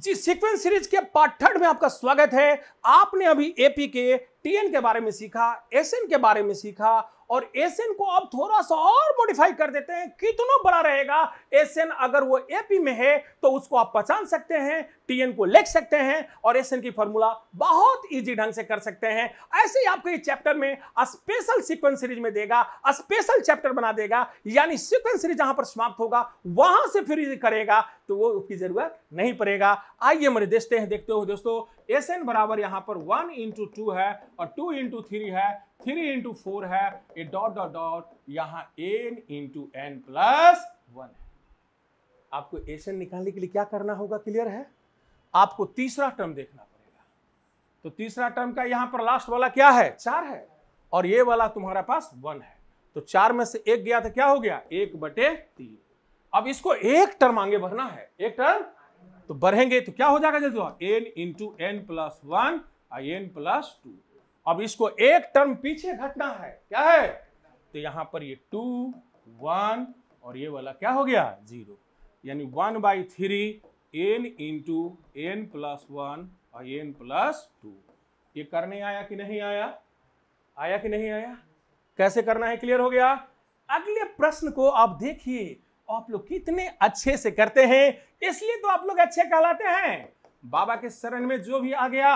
जी sequence series के part third में आपका स्वागत है आपने अभी एपी के टीएन के बारे में सीखा एसएन के बारे में सीखा और एशियन को अब थोड़ा सा और मॉडिफाई कर देते हैं कितना बड़ा रहेगा एशियन अगर वो एपी में है तो उसको आप पहचान सकते हैं टीएन को लिख सकते हैं और एशियन की फॉर्मूला बहुत इजी ढंग से कर सकते हैं ऐसे ही आपको इस चैप्टर में स्पेशल सीक्वेंस सीरीज में देगा स्पेशल चैप्टर बना देगा यानी सिक्वेंस सीरीज जहां पर समाप्त होगा वहां से फिर करेगा तो वो उसकी जरूरत नहीं पड़ेगा आइए मेरे देखते हैं देखते हो दोस्तों एस बराबर यहां पर वन इंटू टू है और टू इंटू थ्री है थ्री इंटू फोर है ये डॉट डॉट डॉट यहां n into n plus one है आपको एस एन निकालने के लिए क्या करना होगा क्लियर है आपको तीसरा टर्म देखना पड़ेगा तो तीसरा टर्म का यहां पर लास्ट वाला क्या है चार है और ये वाला तुम्हारा पास वन है तो चार में से एक गया था तो क्या हो गया एक बटे तीन अब इसको एक टर्म आगे बढ़ना है एक टर्म तो बढ़ेंगे तो क्या हो जाएगा जैसे n into n plus one n plus two अब इसको एक टर्म पीछे घटना है क्या है तो यहां पर ये टू वन और ये वाला क्या हो गया जीरो यानी one by three n into n plus one और एन प्लस टू ये करने आया कि नहीं आया आया कि नहीं आया कैसे करना है क्लियर हो गया अगले प्रश्न को आप देखिए आप लोग कितने अच्छे से करते हैं इसलिए तो आप लोग अच्छे कहलाते हैं बाबा के शरण में जो भी आ गया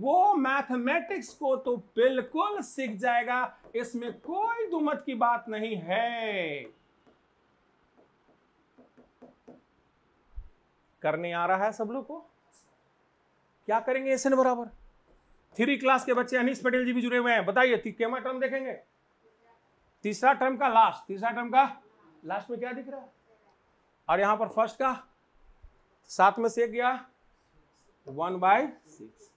वो मैथमेटिक्स को तो बिल्कुल सीख जाएगा इसमें कोई दुमत की बात नहीं है करने आ रहा है सब लोग को क्या करेंगे एस बराबर थ्री क्लास के बच्चे अनिश पटेल जी भी जुड़े हुए हैं बताइए कैमा टर्म देखेंगे तीसरा टर्म का लास्ट तीसरा टर्म का लास्ट में क्या दिख रहा है और यहां पर फर्स्ट का सात में से गया वन बाय सिक्स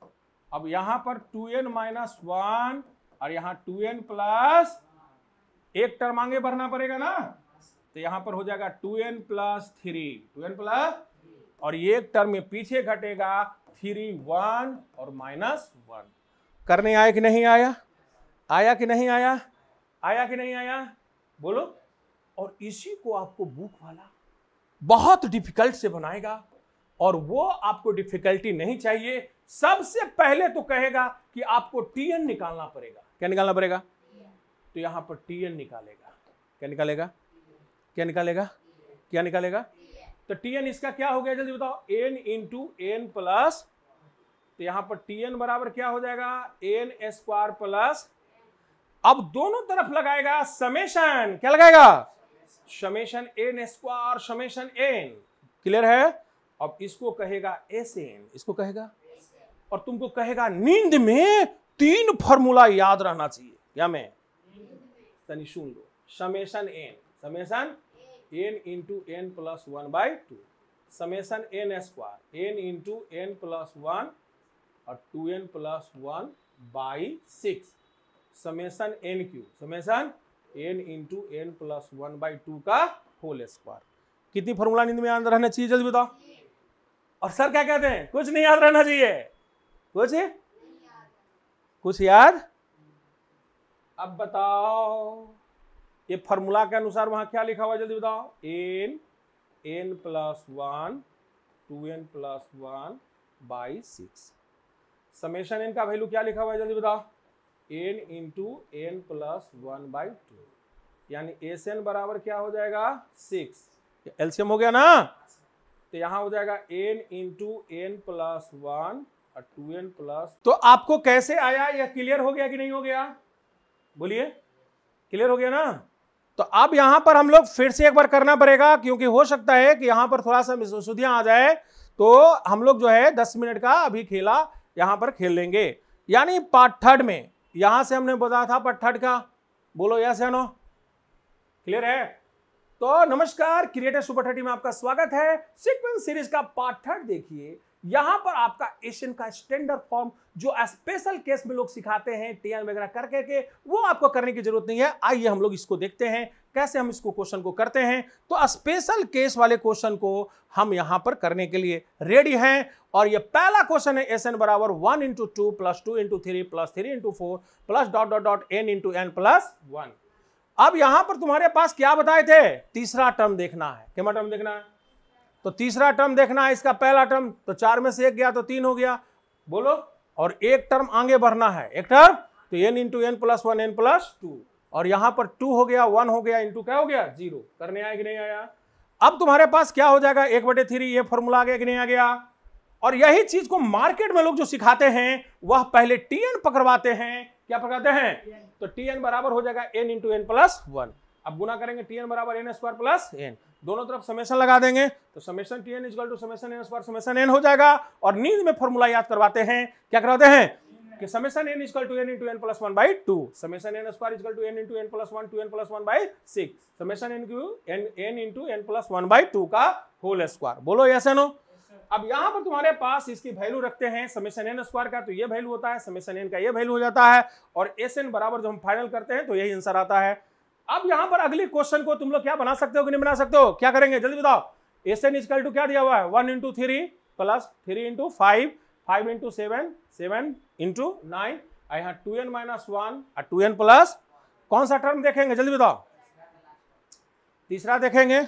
अब यहां पर टू एन माइनस वन और यहां टू एन प्लस एक टर्म आगे बढ़ना पड़ेगा ना तो यहां पर हो जाएगा two n plus three two n plus और एक टर्म में पीछे घटेगा थ्री वन और माइनस वन करने आया कि नहीं आया आया कि नहीं आया आया कि नहीं आया बोलो और इसी को आपको बुक वाला बहुत डिफिकल्ट से बनाएगा और वो आपको डिफिकल्टी नहीं चाहिए सबसे पहले तो कहेगा कि आपको टीएन निकालना पड़ेगा क्या निकालना पड़ेगा तो यहां पर टीएन निकालेगा क्या निकालेगा क्या निकालेगा क्या निकालेगा तो टीएन इसका क्या हो गया जल्दी बताओ एन इंटू एन प्लस तो यहां पर टी एन बराबर क्या हो जाएगा एन स्क्वायर प्लस अब दोनों तरफ लगाएगा समेशन क्या लगाएगा summation n square summation n clear है अब इसको कहेगा ऐसे इसको कहेगा और तुमको कहेगा नींद में तीन फॉर्मूला याद रहना चाहिए क्या मैं तनी सुन लो summation n summation n into n plus one by two summation n square n into n plus one और two n plus one by six summation n cube summation n into n plus one by two का whole square कितनी formula नींद में याद रहना चाहिए जल्दी बताओ और सर क्या कहते हैं कुछ नहीं याद रहना चाहिए कुछ है? कुछ याद अब बताओ ये फॉर्मूला के अनुसार वहां क्या लिखा हुआ जल्दी बताओ n n plus one two n plus one by six summation n का वैल्यू क्या लिखा हुआ है जल्दी बताओ n into n plus one by two यानी एस एन बराबर क्या हो जाएगा सिक्स एल्सियम हो गया ना तो यहां हो जाएगा n into n plus one और टू एन प्लस तो आपको कैसे आया यह क्लियर हो गया कि नहीं हो गया बोलिए क्लियर हो गया ना तो अब यहां पर हम लोग फिर से एक बार करना पड़ेगा क्योंकि हो सकता है कि यहां पर थोड़ा सा सुधियां आ जाए तो हम लोग जो है दस मिनट का अभी खेला यहां पर खेल लेंगे यानी पार्ट थर्ड में यहां से हमने बताया था पार्ट थर्ड का बोलो यस या नो क्लियर है तो नमस्कार क्रिएटर सुपर थर्टी में आपका स्वागत है सीक्वेंस सीरीज का पार्ट थर्ड देखिए यहां पर आपका एशियन का स्टैंडर्ड फॉर्म जो स्पेशल केस में लोग सिखाते हैं टीआर वगैरह करके के वो आपको करने की जरूरत नहीं है आइए हम लोग इसको देखते हैं कैसे हम इसको क्वेश्चन को करते हैं तो स्पेशल केस वाले क्वेश्चन को हम यहां पर करने के लिए रेडी हैं और ये पहला क्वेश्चन है एस एन बराबर one into two plus two into three plus three into four plus dot dot dot n into n plus one अब यहां पर तुम्हारे पास क्या बताए थे तीसरा टर्म देखना है क्या टर्म देखना है तो तीसरा टर्म देखना है इसका पहला टर्म तो चार में से एक गया तो तीन हो गया बोलो और एक टर्म आगे बढ़ना है एक टर्म तो n into n plus one n plus two और यहां पर टू हो गया वन हो गया इंटू क्या हो गया जीरो करने आया कि नहीं आया अब तुम्हारे पास क्या हो जाएगा एक बटे थ्री ये फॉर्मूला आ गया कि नहीं आ गया और यही चीज को मार्केट में लोग जो सिखाते हैं वह पहले टी एन पकड़वाते हैं क्या पकड़ते हैं तो टी एन बराबर हो जाएगा n into n plus one अब गुना करेंगे टी एन बराबर एन स्क्वायर प्लस एन दोनों तरफ समेशन लगा देंगे तो summation T n equal to summation n square summation n हो जाएगा और नींद में फॉर्मूला याद करवाते हैं क्या करवाते हैं कि summation n equal to n into n plus one by two summation n square equal to n into n plus one two n plus one by six summation n cube n n into n plus one by two का whole square बोलो yes एनो अब यहां पर तुम्हारे पास इसकी value रखते हैं समेसन एन स्क्वायर का तो ये वैल्यू होता है समेसन एन का ये वैल्यू हो जाता है और एस एन बराबर जो हम फाइनल करते हैं तो यही आंसर आता है अब यहां पर अगले क्वेश्चन को तुम लोग क्या बना सकते हो कि नहीं बना सकते हो क्या करेंगे जल्दी बताओ एस एन इजकल टू क्या दिया हुआ है one into three plus three into five five into seven seven into nine और यहाँ टू एन माइनस वन और टू एन प्लस कौन सा टर्म देखेंगे जल्दी बताओ तीसरा देखेंगे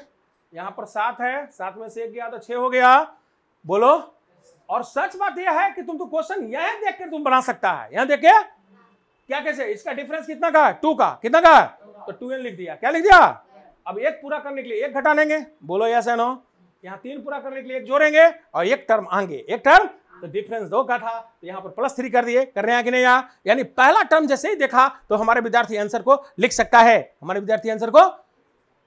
यहां पर सात है सात में से एक गया तो छह हो गया बोलो और सच बात यह है कि तुम तो क्वेश्चन यह देख के तुम बना सकता है यहां देख के क्या कैसे इसका डिफरेंस कितना का है टू का कितना का है तो टू एन लिख दिया क्या लिख दिया अब एक पूरा करने के लिए एक घटा लेंगे बोलो यस एनो हो यहाँ तीन पूरा करने के लिए एक जोड़ेंगे और एक टर्म आगे एक टर्म तो डिफरेंस दो का था तो यहाँ पर प्लस थ्री कर दिए कर रहे हैं कि नहीं यहाँ यानी पहला टर्म जैसे ही देखा तो हमारे विद्यार्थी आंसर को लिख सकता है हमारे विद्यार्थी आंसर को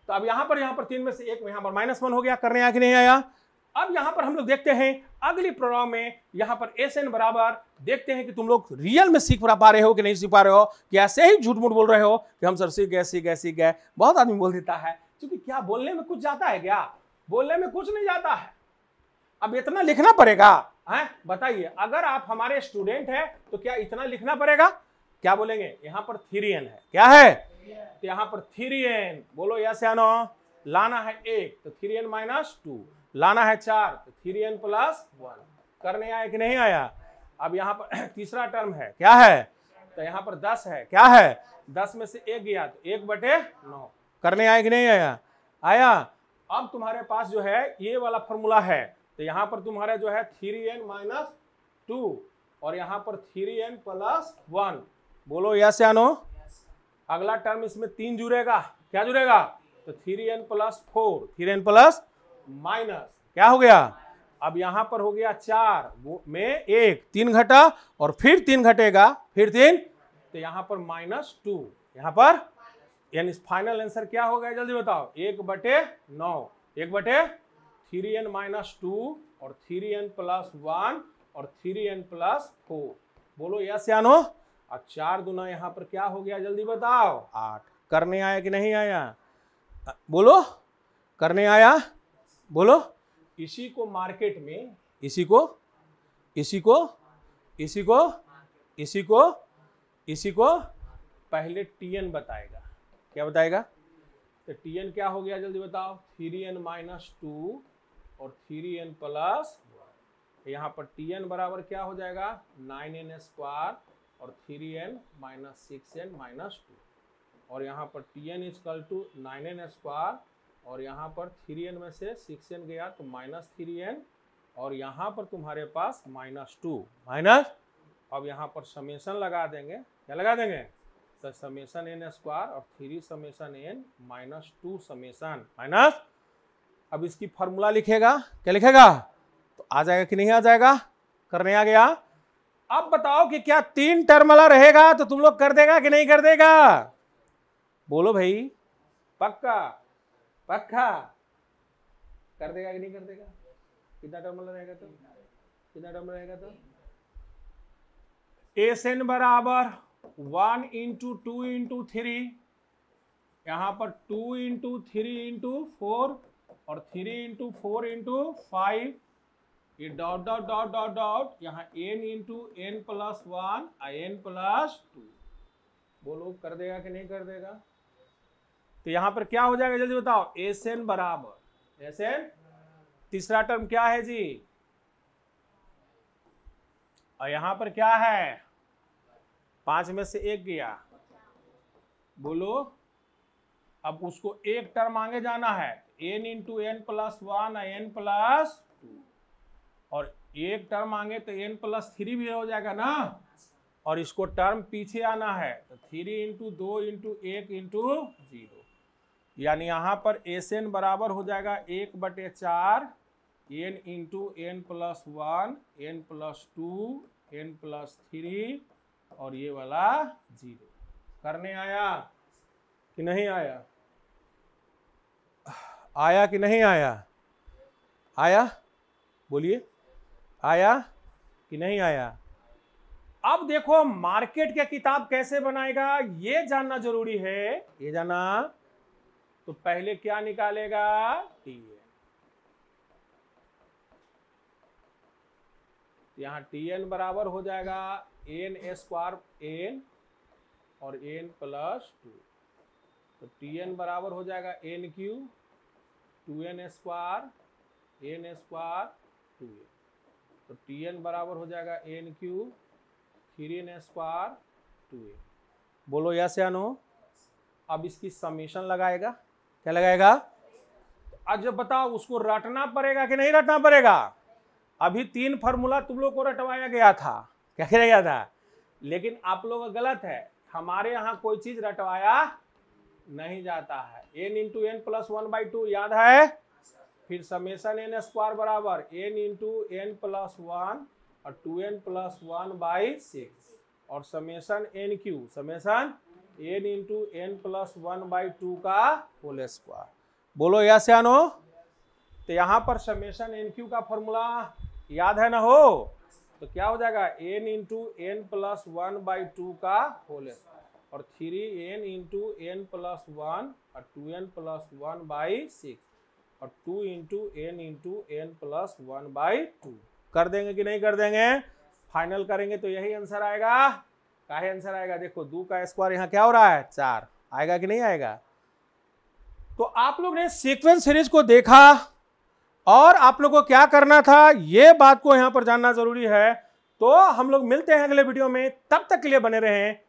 तो अब यहाँ पर यहाँ पर तीन में से एक यहाँ पर माइनस वन हो गया कर रहे हैं कि नहीं यहाँ अब यहाँ पर हम लोग देखते हैं अगली प्रोग्राम में यहाँ पर एस एन बराबर देखते हैं कि तुम लोग रियल में सीख पा रहे हो कि नहीं सीख पा रहे हो कि ऐसे ही झूठ मूठ बोल रहे हो कि हम सर सीख गए सीख गए सीख गए बहुत आदमी बोल देता है क्योंकि क्या बोलने में कुछ जाता है क्या बोलने में कुछ नहीं जाता है अब इतना लिखना पड़ेगा है बताइए अगर आप हमारे स्टूडेंट है तो क्या इतना लिखना पड़ेगा क्या बोलेंगे यहाँ पर थ्री है क्या है तो यहाँ पर थ्री बोलो यस या नो लाना है एक तो थ्री एन माइनस टू लाना है चार तो थ्री एन प्लस वन करने आया कि नहीं आया अब यहाँ पर तीसरा टर्म है क्या है तो यहाँ पर दस है क्या है दस में से एक गया तो एक बटे नौ करने आया कि नहीं आया आया अब तुम्हारे पास जो है ये वाला फॉर्मूला है तो यहाँ पर तुम्हारा जो है थ्री एन माइनस टू और यहाँ पर थ्री एन प्लस वन बोलो यस या नो अगला टर्म इसमें तीन जुड़ेगा क्या जुड़ेगा तो three n plus four three n plus minus क्या हो गया अब यहां पर हो गया चार वो में एक तीन घटा और फिर तीन घटेगा फिर तीन तो यहां पर माइनस टू यहां पर यानी फाइनल आंसर क्या हो गया जल्दी बताओ एक बटे नौ एक बटे थ्री एन माइनस टू और थ्री एन प्लस वन और थ्री एन प्लस फोर बोलो यस या नो और चार गुना यहां पर क्या हो गया जल्दी बताओ आठ करने आया कि नहीं आया बोलो करने आया बोलो इसी को मार्केट में इसी को इसी को इसी को इसी को इसी को पहले टीएन बताएगा क्या बताएगा तो टीएन क्या हो गया जल्दी बताओ थ्री एन माइनस टू और थ्री एन प्लस यहाँ पर टी एन बराबर क्या हो जाएगा नाइन एन स्क्वायर और three n minus six n minus two और यहाँ पर T n equal to nine n square और यहाँ पर थ्री एन में से सिक्स एन गया तो माइनस थ्री एन और यहाँ पर तुम्हारे पास माइनस टू माइनस अब यहाँ पर समेसन लगा देंगे क्या लगा देंगे तो समेसन एन स्क्वायर और three summation n minus two summation minus अब इसकी फॉर्मूला लिखेगा क्या लिखेगा तो आ जाएगा कि नहीं आ जाएगा करने आ गया अब बताओ कि क्या तीन टर्मला रहेगा तो तुम लोग कर देगा कि नहीं कर देगा बोलो भाई पक्का पक्का कर देगा कि नहीं कर देगा कितना टर्मिनल रहेगा तो कितना टर्मिनल रहेगा तो एस एन बराबर one into two into three यहां पर two into three into four और three into four into five ये dot dot dot dot dot यहाँ n into n plus one n plus two बोलो कर देगा कि नहीं कर देगा तो यहां पर क्या हो जाएगा जल्दी बताओ एस एन बराबर एस एन तीसरा टर्म क्या है जी और यहां पर क्या है पांच में से एक गया बोलो अब उसको एक टर्म आगे जाना है n into n plus one n plus two और एक टर्म आगे तो एन प्लस थ्री भी हो जाएगा ना और इसको टर्म पीछे आना है तो थ्री इंटू दो इंटू एक इंटू जीरो यानी यहां पर एस एन बराबर हो जाएगा एक बटे चार n into n plus one n plus two n plus three और ये वाला जीरो करने आया कि नहीं आया आया कि नहीं आया आया बोलिए आया कि नहीं आया अब देखो मार्केट के किताब कैसे बनाएगा ये जानना जरूरी है ये जानना तो पहले क्या निकालेगा टी एन यहां टी एन बराबर हो जाएगा एन स्क्वायर एन और एन प्लस टू तो टी एन बराबर हो जाएगा n cube two n square n square two n तो टी एन बराबर हो जाएगा n cube three n square two n बोलो यस या नो अब इसकी समीशन लगाएगा क्या लगाएगा आज जब बताओ उसको रटना पड़ेगा कि नहीं रटना पड़ेगा अभी तीन फार्मूला तुम लोग को रटवाया गया था क्या किया गया था लेकिन आप लोग गलत है हमारे यहाँ कोई चीज रटवाया नहीं जाता है n into n plus one by two याद है फिर समेसन एन स्क्वायर बराबर n into n plus one और two n plus one by six और summation n cube summation n into n plus one by two का whole square बोलो yes या no तो यहाँ पर समेशन एन क्यू का फॉर्मूला याद है ना हो तो क्या हो जाएगा n into n plus one by two का होल स्क्वायर और three n into n plus one और two n plus one by six और two into n into n plus one by two कर देंगे कि नहीं कर देंगे फाइनल करेंगे तो यही आंसर आएगा काहे आंसर आएगा देखो दो का स्क्वायर यहाँ क्या हो रहा है चार आएगा कि नहीं आएगा तो आप लोग ने सीक्वेंस सीरीज को देखा और आप लोग को क्या करना था ये बात को यहाँ पर जानना जरूरी है तो हम लोग मिलते हैं अगले वीडियो में तब तक के लिए बने रहें